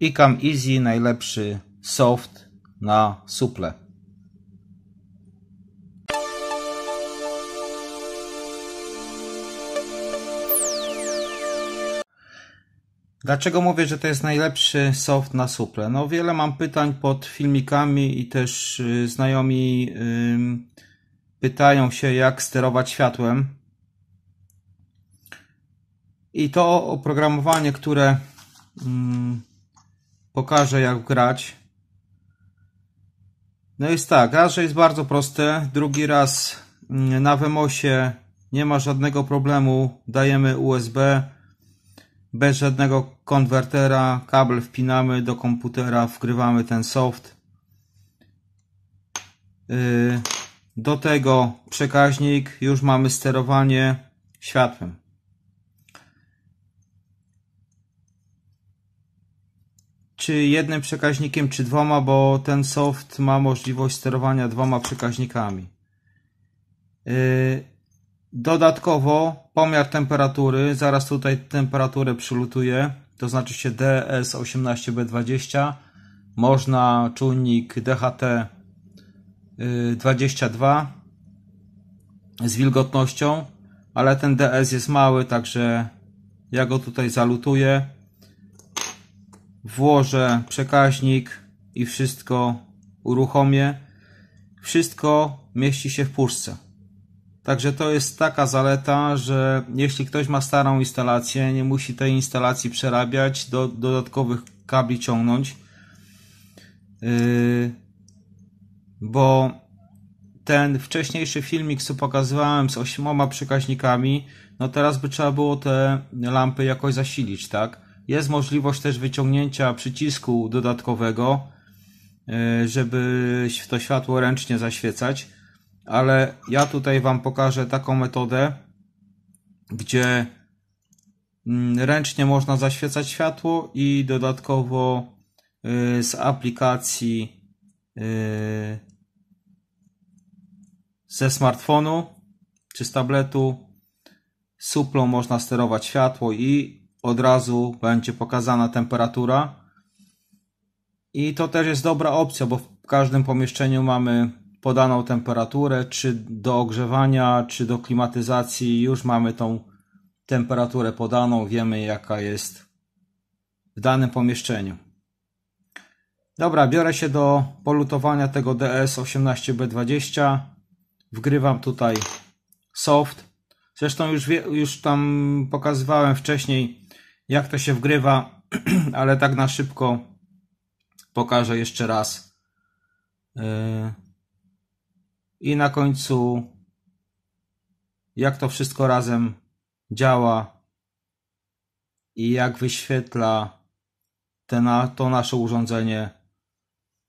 ICAM Easy najlepszy soft na suple. Dlaczego mówię, że to jest najlepszy soft na suple? No wiele mam pytań pod filmikami i też y, znajomi pytają się jak sterować światłem. I to oprogramowanie, które pokażę jak grać. No jest tak, raz, że jest bardzo proste, drugi raz mm, na Wemosie nie ma żadnego problemu, dajemy USB bez żadnego konwertera, kabel wpinamy do komputera, wgrywamy ten soft. Y, do tego przekaźnik, już mamy sterowanie światłem. czy jednym przekaźnikiem, czy dwoma, bo ten soft ma możliwość sterowania dwoma przekaźnikami. Y, dodatkowo pomiar temperatury, zaraz tutaj temperaturę przylutuję, to znaczy się DS18B20, można czujnik DHT22 y, z wilgotnością, ale ten DS jest mały, także ja go tutaj zalutuję włożę przekaźnik i wszystko uruchomię, wszystko mieści się w puszce. Także to jest taka zaleta, że jeśli ktoś ma starą instalację, nie musi tej instalacji przerabiać, do, dodatkowych kabli ciągnąć, yy, bo ten wcześniejszy filmik, co pokazywałem z ośmioma przekaźnikami, no teraz by trzeba było te lampy jakoś zasilić, tak? Jest możliwość też wyciągnięcia przycisku dodatkowego, e, żeby to światło ręcznie zaświecać, ale ja tutaj Wam pokażę taką metodę, gdzie mm, ręcznie można zaświecać światło i dodatkowo e, z aplikacji e, ze smartfonu czy z tabletu suplą można sterować światło i od razu będzie pokazana temperatura. I to też jest dobra opcja, bo w każdym pomieszczeniu mamy podaną temperaturę, czy do ogrzewania, czy do klimatyzacji. Już mamy tą temperaturę podaną, wiemy jaka jest w danym pomieszczeniu. Dobra, biorę się do polutowania tego DS18B20. Wgrywam tutaj soft. Zresztą już, już tam pokazywałem wcześniej jak to się wgrywa, ale tak na szybko pokażę jeszcze raz. Yy, I na końcu, jak to wszystko razem działa i jak wyświetla to nasze urządzenie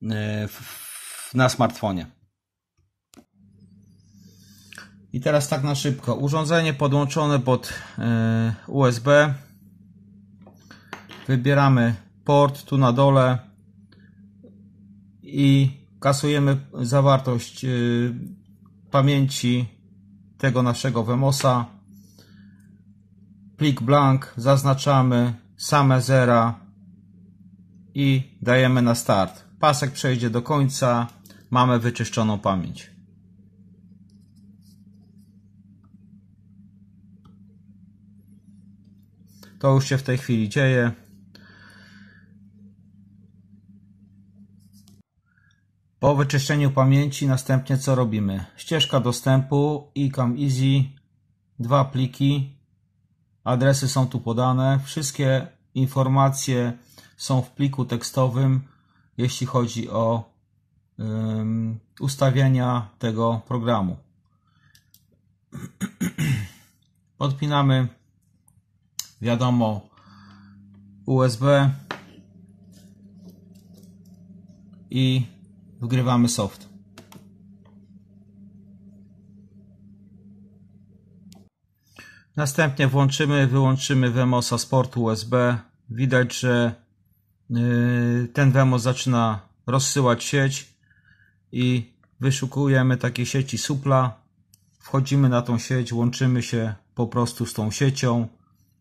yy, na smartfonie. I teraz tak na szybko. Urządzenie podłączone pod yy, USB wybieramy port tu na dole i kasujemy zawartość y, pamięci tego naszego Wemosa Plik blank zaznaczamy same zera i dajemy na start. Pasek przejdzie do końca, mamy wyczyszczoną pamięć. To już się w tej chwili dzieje. Po wyczyszczeniu pamięci następnie co robimy? Ścieżka dostępu, ICAM Easy, dwa pliki, adresy są tu podane, wszystkie informacje są w pliku tekstowym, jeśli chodzi o um, ustawienia tego programu. Podpinamy, wiadomo, USB i Wgrywamy soft. Następnie włączymy, wyłączymy wemosa z portu USB. Widać, że y, ten Wemos zaczyna rozsyłać sieć i wyszukujemy takie sieci supla. Wchodzimy na tą sieć, łączymy się po prostu z tą siecią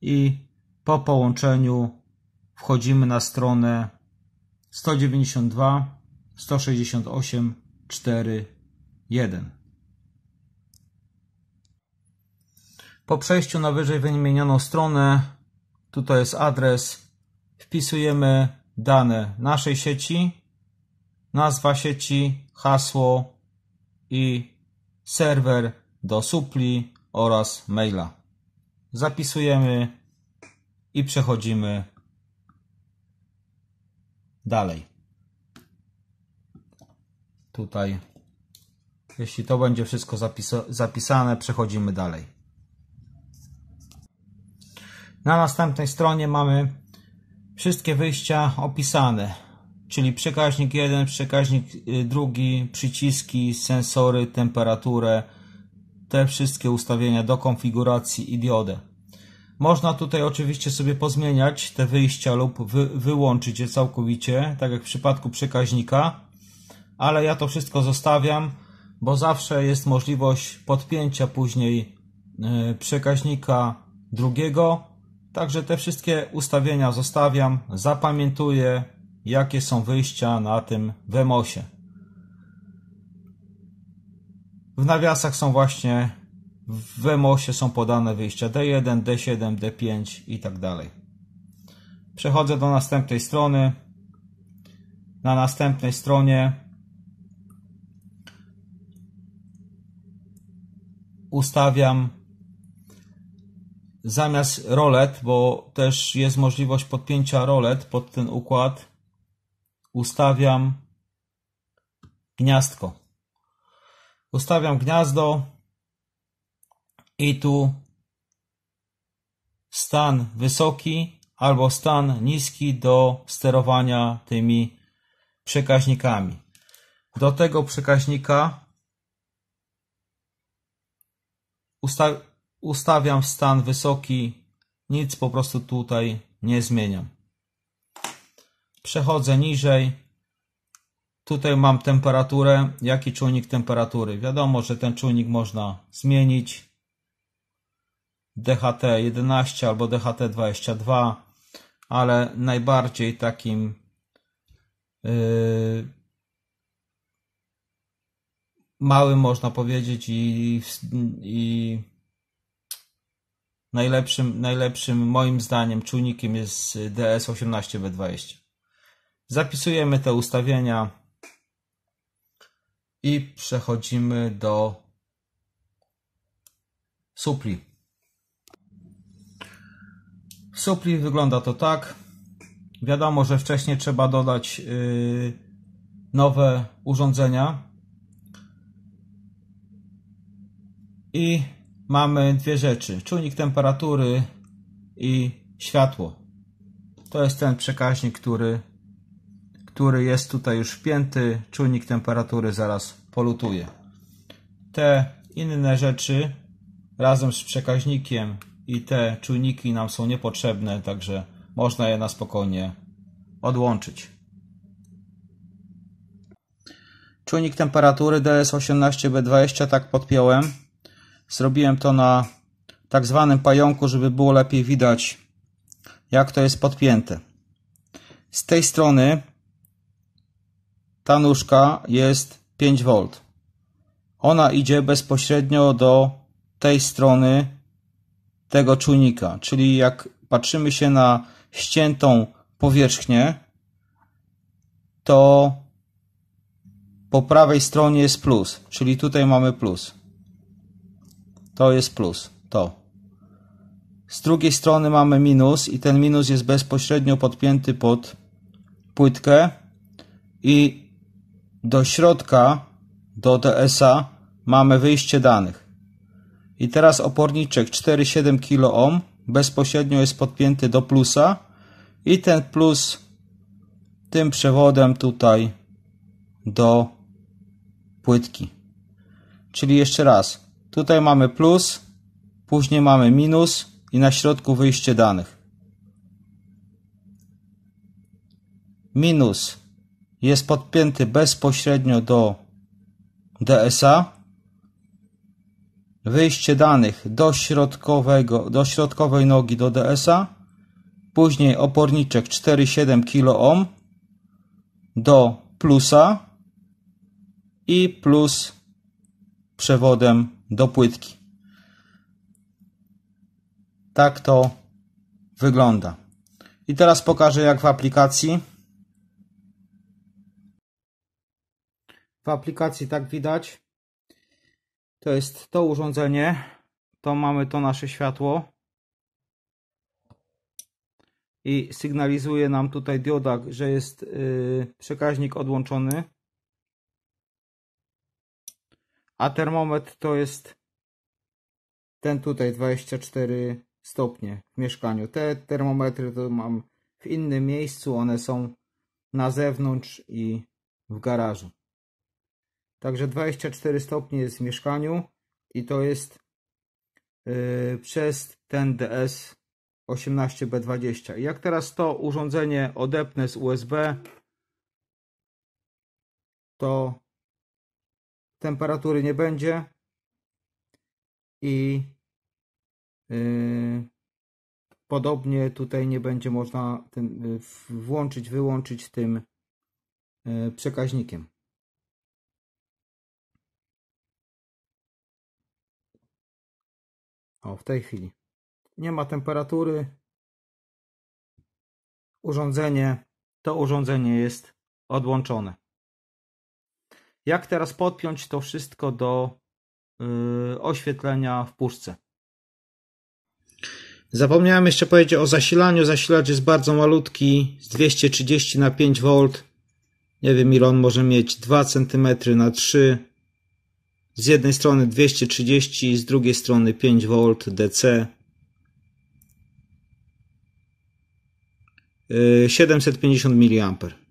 i po połączeniu wchodzimy na stronę 192 168 4 1. Po przejściu na wyżej wymienioną stronę, tutaj jest adres, wpisujemy dane naszej sieci, nazwa sieci, hasło i serwer do supli oraz maila. Zapisujemy i przechodzimy dalej tutaj. Jeśli to będzie wszystko zapisane, przechodzimy dalej. Na następnej stronie mamy wszystkie wyjścia opisane, czyli przekaźnik 1, przekaźnik 2, y, przyciski, sensory, temperaturę, te wszystkie ustawienia do konfiguracji i diodę. Można tutaj oczywiście sobie pozmieniać te wyjścia lub wy wyłączyć je całkowicie, tak jak w przypadku przekaźnika ale ja to wszystko zostawiam, bo zawsze jest możliwość podpięcia później e, przekaźnika drugiego. Także te wszystkie ustawienia zostawiam, zapamiętuję jakie są wyjścia na tym Wemosie. W nawiasach są właśnie w Wemosie są podane wyjścia D1, D7, D5 i tak dalej. Przechodzę do następnej strony. Na następnej stronie ustawiam zamiast rolet, bo też jest możliwość podpięcia rolet pod ten układ, ustawiam gniazdko. Ustawiam gniazdo i tu stan wysoki albo stan niski do sterowania tymi przekaźnikami. Do tego przekaźnika Usta ustawiam stan wysoki, nic po prostu tutaj nie zmieniam. Przechodzę niżej. Tutaj mam temperaturę, jaki czujnik temperatury. Wiadomo, że ten czujnik można zmienić. DHT 11 albo DHT 22, ale najbardziej takim yy, małym, można powiedzieć, i, i najlepszym, najlepszym moim zdaniem czujnikiem jest DS18B20. Zapisujemy te ustawienia i przechodzimy do supli. W supli wygląda to tak. Wiadomo, że wcześniej trzeba dodać yy, nowe urządzenia, i mamy dwie rzeczy. Czujnik temperatury i światło. To jest ten przekaźnik, który, który jest tutaj już wpięty. Czujnik temperatury zaraz polutuje. Te inne rzeczy razem z przekaźnikiem i te czujniki nam są niepotrzebne, także można je na spokojnie odłączyć. Czujnik temperatury DS18B20 tak podpiąłem Zrobiłem to na tak zwanym pająku, żeby było lepiej widać jak to jest podpięte. Z tej strony ta nóżka jest 5V. Ona idzie bezpośrednio do tej strony tego czujnika, czyli jak patrzymy się na ściętą powierzchnię, to po prawej stronie jest plus, czyli tutaj mamy plus. To jest plus, to. Z drugiej strony mamy minus i ten minus jest bezpośrednio podpięty pod płytkę i do środka, do DSA mamy wyjście danych. I teraz oporniczek 4,7 kOhm bezpośrednio jest podpięty do plusa i ten plus tym przewodem tutaj do płytki. Czyli jeszcze raz, Tutaj mamy plus, później mamy minus i na środku wyjście danych. Minus jest podpięty bezpośrednio do DSA. Wyjście danych do, środkowego, do środkowej nogi do DSA. Później oporniczek 4,7 kOhm do plusa i plus przewodem do płytki. Tak to wygląda. I teraz pokażę jak w aplikacji. W aplikacji tak widać. To jest to urządzenie. To mamy to nasze światło. I sygnalizuje nam tutaj dioda, że jest y, przekaźnik odłączony. A termometr to jest ten tutaj 24 stopnie w mieszkaniu. Te termometry to mam w innym miejscu, one są na zewnątrz i w garażu. Także 24 stopnie jest w mieszkaniu i to jest yy, przez ten DS 18B20. Jak teraz to urządzenie odepnę z USB, to temperatury nie będzie i y, podobnie tutaj nie będzie można y, włączyć, wyłączyć tym y, przekaźnikiem. O, w tej chwili. Nie ma temperatury. Urządzenie, to urządzenie jest odłączone. Jak teraz podpiąć to wszystko do yy, oświetlenia w puszce? Zapomniałem jeszcze powiedzieć o zasilaniu. Zasilacz jest bardzo malutki, z 230 na 5 V. Nie wiem ile on może mieć, 2 cm na 3 z jednej strony 230, z drugiej strony 5V DC. 750 y, mA.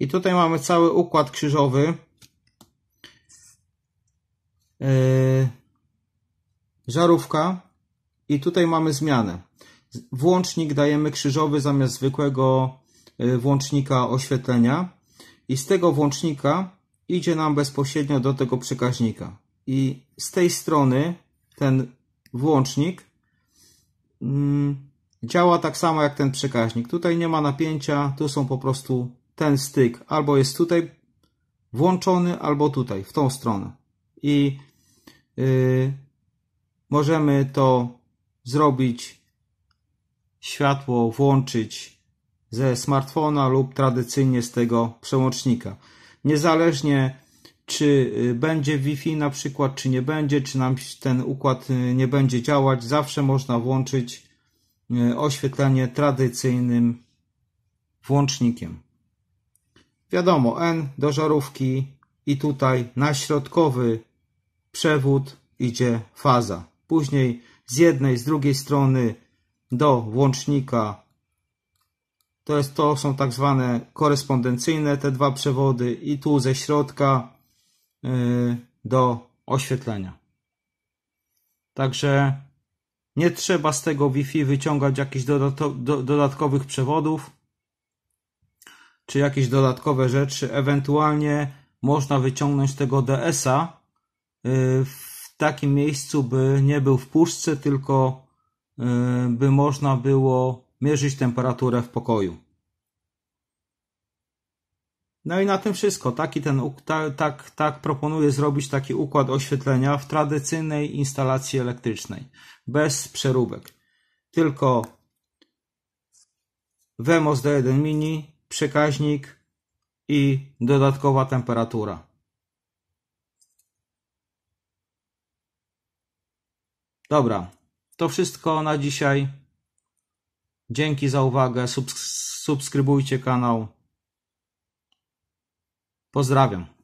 I tutaj mamy cały układ krzyżowy. E, żarówka. I tutaj mamy zmianę. Włącznik dajemy krzyżowy zamiast zwykłego e, włącznika oświetlenia. I z tego włącznika idzie nam bezpośrednio do tego przekaźnika. I z tej strony ten włącznik mm, działa tak samo jak ten przekaźnik. Tutaj nie ma napięcia, tu są po prostu ten styk albo jest tutaj włączony, albo tutaj, w tą stronę. I y, możemy to zrobić, światło włączyć ze smartfona lub tradycyjnie z tego przełącznika. Niezależnie czy y, będzie Wi-Fi na przykład, czy nie będzie, czy nam ten układ y, nie będzie działać, zawsze można włączyć oświetlenie tradycyjnym włącznikiem. Wiadomo, N do żarówki i tutaj na środkowy przewód idzie faza. Później z jednej, z drugiej strony do włącznika to, jest, to są tak zwane korespondencyjne te dwa przewody i tu ze środka y, do oświetlenia. Także nie trzeba z tego Wi-Fi wyciągać jakichś dodatkowych przewodów czy jakieś dodatkowe rzeczy. Ewentualnie można wyciągnąć tego DS-a y, w takim miejscu, by nie był w puszce, tylko y, by można było mierzyć temperaturę w pokoju. No i na tym wszystko. Taki ten, tak, tak, tak proponuję zrobić taki układ oświetlenia w tradycyjnej instalacji elektrycznej, bez przeróbek. Tylko Wemos D1 Mini przekaźnik i dodatkowa temperatura. Dobra, to wszystko na dzisiaj. Dzięki za uwagę. Subs subskrybujcie kanał. Pozdrawiam.